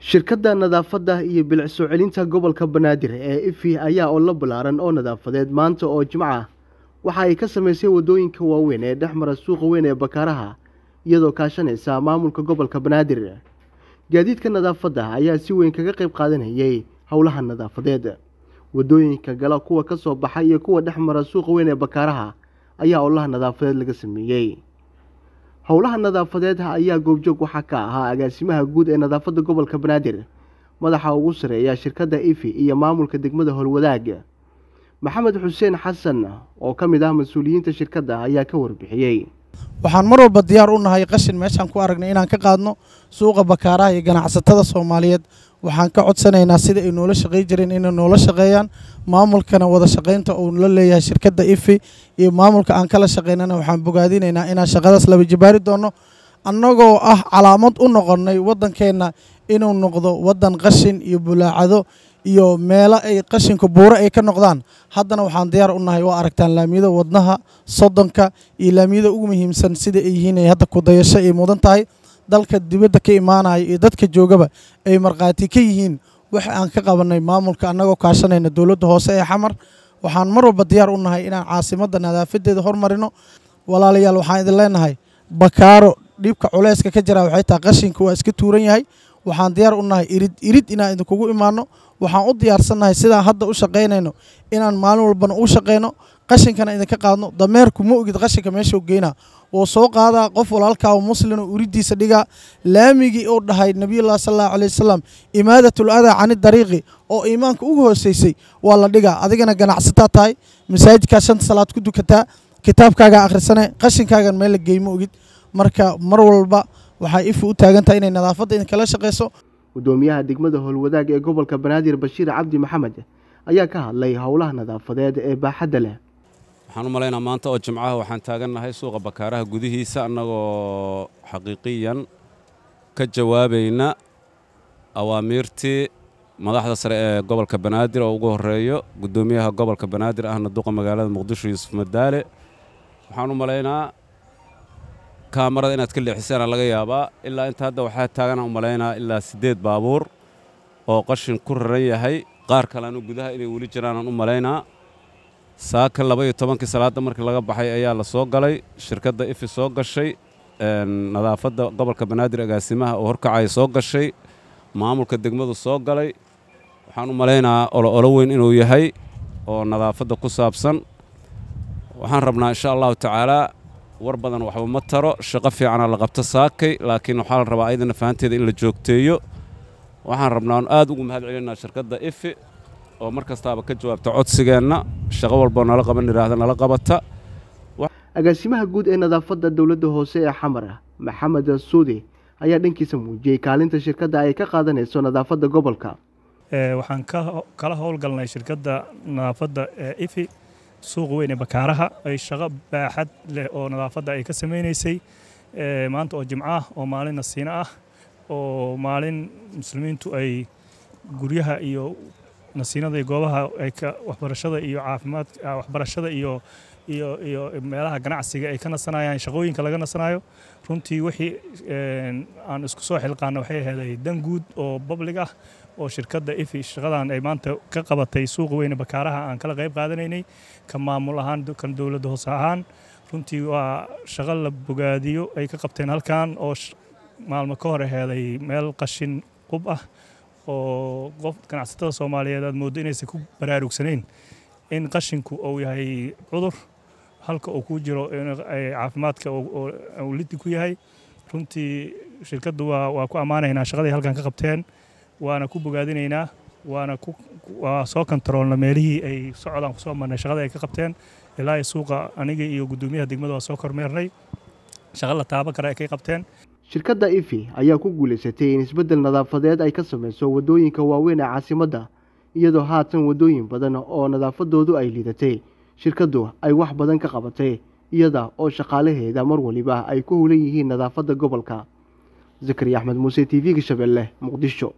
shirkadda nadaafadda iyo bilic celinta gobolka banaadir ee ifi ayaa oo la ballaaran oo nadaafadeed maanta oo jimca waxa ay ka samaysay waddooyinka waaweyn ee dhexmara suuqa weyn ee bakaaraha iyadoo kaashanaysa maamulka gobolka banaadir gaadiidka nadaafadda ayaa si weyn kaga qayb qaadanayay howlaha nadaafadeed waddooyinka gala kuwa ka soo baxa iyo kuwa dhex mara suuqa weyn ee bakaaraha ayaa ollaha nadaafadeed laga sameeyey howlaha nadaafadeed ayaa goobjoog waxaa ka ahaa agaasimaha guud ee nadaafadda gobolka banaadir madaxa ugu sareeya shirkadda ifi iyo maamulka degmada howlwadaag maxamed xuseen xasan oo ka mid ah mas-uuliyiinta shirkadda ayaa ka warbixiyey waxaan mar walba diyaar u nahay qashin meeshaan ku aragnay inaan ka qaadno suuqa bakaaraha iyo ganacsatada soomaaliyeed waxaan ka codsanaynaa sida ay noola shaqey jireen inay noola shaqeeyaan maamulkana wada shaqaynta uu la leeyahay shirkadda ifi iyo maamulka aan kala shaqaynana waxaan bogaadinaynaa inaan shaqadaas laba jibaari doono annagoo ah calaamad u noqonnay waddankeenna inuu noqdo waddan qashin iyo bulaacado iyo meelo ay qashinka buuro ay ka noqdaan haddana waxaan diyaar u nahay waa aragtaan laamiyada wadnaha soddonka iyo laamiyada ugu muhiimsan sida ay yihiin ay hadda ku dayasho ay mudan tahay dalka dibadda ka imaanaya iyo dadka joogaba ay markhaati ka yihiin wax aan ka qabannay maamulka annagoo kaashanayna dowladda hoose ee xamar waxaan mar walba diyaar u nahay inaan caasimadda nadaafadeeda hormarino walaalayaal waxaan idin leenahay bakaaro dhiibka culeyska ka jira waxay tahay qashinka waa iska tuuran yahay waxaan diyaar u nahay irid irid inaan idinkugu imaano waxaan u diyaarsannahay sidaan hadda u shaqaynayno inaan maalin walbana u shaqayno qashinkana idinka qaadno dameerku ma ogid qashinka meeshau geynaa wou soo qaadaa qof walaalkaa muslin oo dhigaa laamigii uu dhahay nebiyullahi sallallahu calayi wasalam imaadatul adaa cani dariiqi oo iimaanka ugu hooseysay waa la dhigaa adigana ganacsataa tahay masaajidkaa shanta salaad ku dukataa kitaabkaagaa akhrisane qashinkaagan meel la geey ma ogid marka mar walba waxaa ifi u taagantahay inay nadaafadda idinkala shaqayso gudoomiyaha degmada howlwadaag ee gobolka banaadir bashiir cabdi maxamed ayaa ka hadlay howlaha nadaafadeed ee baaxadda leh waxaan u malaynaa maanta oo jimcaha waxaan taagannahay suuqa bakaaraha gudihiisa annagoo xaqiiqiyan ka jawaabayna awaamiirtii madaxda sare ee gobolka banaadir oo ugu horeeyo guddoomiyaha gobolka banaadir ahna duqa magaalada muqdisho yuusuf madaale waxaan u malaynaa kaamarada inaad ka leexisaana laga yaabaa ilaa inta hadda waxaa taagana u ilaa sideed baabuur oo qashin ku raran yahay qaar kalena gudaha inay weli jiraanaan u malaynaa saaka labaiyo tobankii salaadda markii laga baxay ayaa la soo galay shirkadda ifi soo gashay nadaafadda gobolka banaadir agaasimaha oo horkacaya soo gashay maamulka degmadu soo galay waxaan u malaynaa oloolo weyn inuu yahay oo nadaafadda ku saabsan waxaan rabnaa insha allahu tacaalaa war badan waxba ma taro shaqo fiicana la qabto saakay laakiin waxaa la rabaa ayadana fahanteeda in la joogteeyo waxaan rabnaa on aad ugu mahad celinaa shirkadda ifi oo mar kastaaba ka jawaabta codsigeenna shaqo walboo nala qaban idhaahda nala qabata agaasimaha guud ee nadaafadda dowladda hoose ee xamara maxamed suudi ayaa dhankiisa muujiyey kaalinta shirkadda ay ka qaadanayso nadaafadda gobolka waxaan kala howlgalnay shirkadda nadaafadda ee ifi suuq weyn ee bakaaraha ay shaqo baaxad leh oo nadaafadda ay ka samaynaysay eh, maanta oo jimco ah oo maalin nasiino ah oo maalin muslimiintu ay guryaha iyo nasiinada iyo goobaha waxbarashada iyo caafimaadka ah, waxbarashada iyo iyo iyo meelaha ganacsiga ay ka nasanayaan shaqooyinka laga nasanayo runtii wixii aan isku soo xilqaana waxay aheeday dan guud oo bablig ah oo shirkadda ifi shaqadan ay maanta ka qabatay suuqa weyne bakaaraha aan kala qayb qaadanaynay ka maamul ahaan kan dowladda hoose ahaan runtii waa shaqo la bogaadiyo ay ka qabteen halkan oo maalmo ka hor aheeday meel qashin qub ah oo qof ganacsatada soomaaliyeed aad mooddo inaysan ku baraarugsanayn in qashinku uu yahay cudur halka uu ku jiro caafimaadka uu lidi ku yahay runtii shirkaddu waa ku ammaanaynaa shaqaday halkan ka qabteen waana ku bogaadinaynaa waana waa soo kontaroolna meelihii ay socodaan kusoo marnay shaqada ay ka qabteen ilaa suuqa aniga iyo guddoomiyaha degmada waa soo kormeernay shaqa la taaba kara ay kay qabteen shirkadda ifi ayaa ku guulaysatay in isbeddel nadaafadeed ay ka samayso waddooyinka waaweyn ee caasimadda iyadoo haatan waddooyin badan oo nadaafadoodu ay liidatay shirkaddu ay wax badan ka qabatay iyada oo shaqaalaheeda mar waliba ay ku hulan yihiin nadaafadda gobolka zakariya axmed muuse t v-ga shabeelle muqdisho